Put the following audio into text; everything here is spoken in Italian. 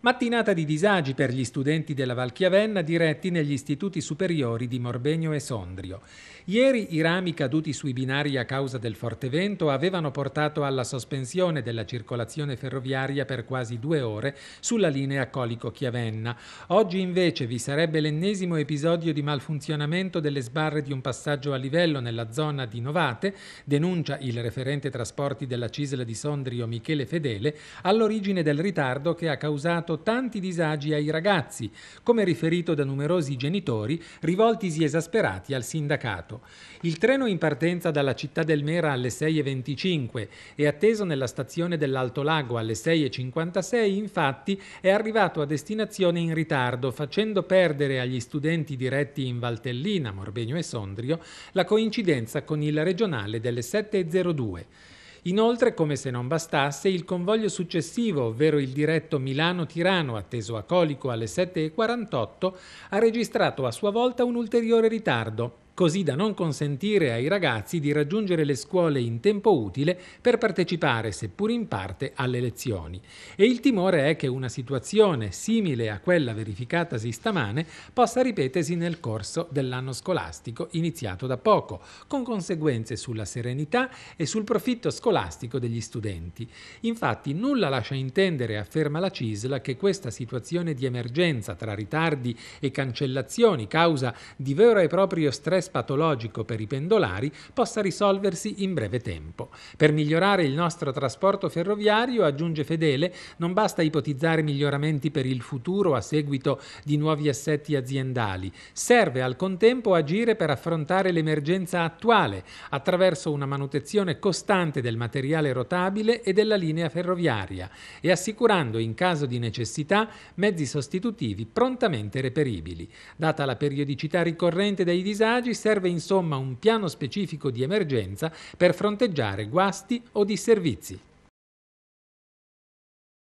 Mattinata di disagi per gli studenti della Valchiavenna diretti negli istituti superiori di Morbegno e Sondrio. Ieri i rami caduti sui binari a causa del forte vento avevano portato alla sospensione della circolazione ferroviaria per quasi due ore sulla linea Colico-Chiavenna. Oggi invece vi sarebbe l'ennesimo episodio di malfunzionamento delle sbarre di un passaggio a livello nella zona di Novate, denuncia il referente trasporti della Cisla di Sondrio Michele Fedele, all'origine del ritardo che ha causato causato tanti disagi ai ragazzi, come riferito da numerosi genitori rivoltisi esasperati al sindacato. Il treno in partenza dalla città del Mera alle 6.25 e atteso nella stazione dell'Alto Lago alle 6.56 infatti è arrivato a destinazione in ritardo facendo perdere agli studenti diretti in Valtellina, Morbegno e Sondrio la coincidenza con il regionale delle 7.02. Inoltre, come se non bastasse, il convoglio successivo, ovvero il diretto Milano-Tirano, atteso a Colico alle 7.48, ha registrato a sua volta un ulteriore ritardo così da non consentire ai ragazzi di raggiungere le scuole in tempo utile per partecipare, seppur in parte, alle lezioni. E il timore è che una situazione simile a quella verificatasi stamane possa ripetersi nel corso dell'anno scolastico iniziato da poco, con conseguenze sulla serenità e sul profitto scolastico degli studenti. Infatti nulla lascia intendere, afferma la Cisla, che questa situazione di emergenza tra ritardi e cancellazioni causa di vero e proprio stress stress patologico per i pendolari possa risolversi in breve tempo. Per migliorare il nostro trasporto ferroviario, aggiunge Fedele, non basta ipotizzare miglioramenti per il futuro a seguito di nuovi assetti aziendali, serve al contempo agire per affrontare l'emergenza attuale attraverso una manutenzione costante del materiale rotabile e della linea ferroviaria e assicurando in caso di necessità mezzi sostitutivi prontamente reperibili. Data la periodicità ricorrente dei disagi, serve insomma un piano specifico di emergenza per fronteggiare guasti o disservizi.